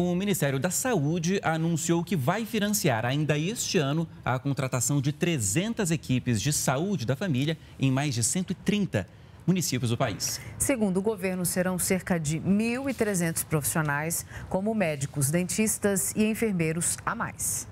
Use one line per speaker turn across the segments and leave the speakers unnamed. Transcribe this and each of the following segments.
o Ministério da Saúde anunciou que vai financiar ainda este ano a contratação de 300 equipes de saúde da família em mais de 130 municípios do país.
Segundo o governo, serão cerca de 1.300 profissionais, como médicos, dentistas e enfermeiros a mais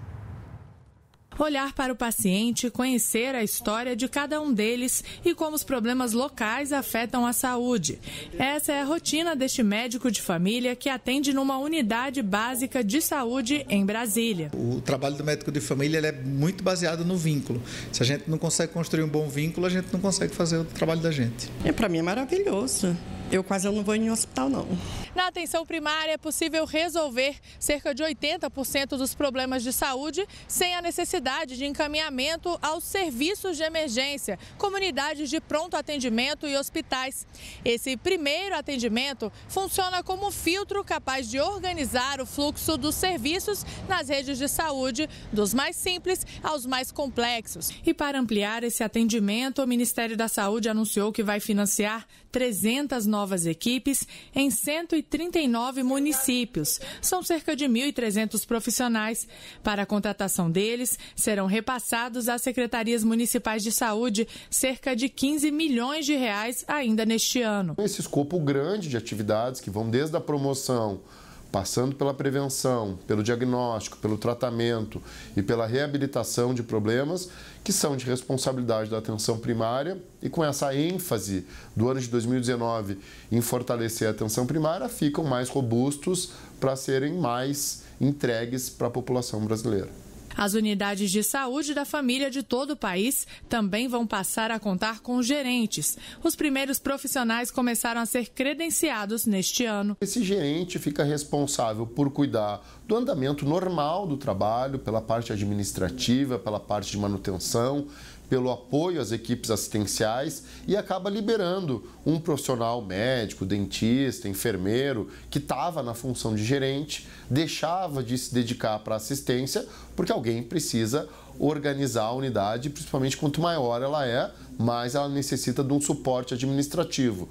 olhar para o paciente, conhecer a história de cada um deles e como os problemas locais afetam a saúde. Essa é a rotina deste médico de família que atende numa unidade básica de saúde em Brasília.
O trabalho do médico de família é muito baseado no vínculo. Se a gente não consegue construir um bom vínculo, a gente não consegue fazer o trabalho da gente. É, para
mim é maravilhoso eu quase não vou em hospital não. Na atenção primária é possível resolver cerca de 80% dos problemas de saúde sem a necessidade de encaminhamento aos serviços de emergência, comunidades de pronto atendimento e hospitais. Esse primeiro atendimento funciona como filtro capaz de organizar o fluxo dos serviços nas redes de saúde, dos mais simples aos mais complexos. E para ampliar esse atendimento, o Ministério da Saúde anunciou que vai financiar 300 novas novas equipes em 139 municípios. São cerca de 1.300 profissionais. Para a contratação deles, serão repassados às secretarias municipais de saúde cerca de 15 milhões de reais ainda neste ano.
Esse escopo grande de atividades que vão desde a promoção passando pela prevenção, pelo diagnóstico, pelo tratamento e pela reabilitação de problemas que são de responsabilidade da atenção primária e com essa ênfase do ano de 2019 em fortalecer a atenção primária, ficam mais robustos para serem mais entregues para a população brasileira.
As unidades de saúde da família de todo o país também vão passar a contar com gerentes. Os primeiros profissionais começaram a ser credenciados neste ano.
Esse gerente fica responsável por cuidar do andamento normal do trabalho, pela parte administrativa, pela parte de manutenção, pelo apoio às equipes assistenciais e acaba liberando um profissional médico, dentista, enfermeiro que estava na função de gerente, deixava de se dedicar para assistência porque alguém precisa organizar a unidade, principalmente quanto maior ela é, mais ela necessita de um suporte administrativo.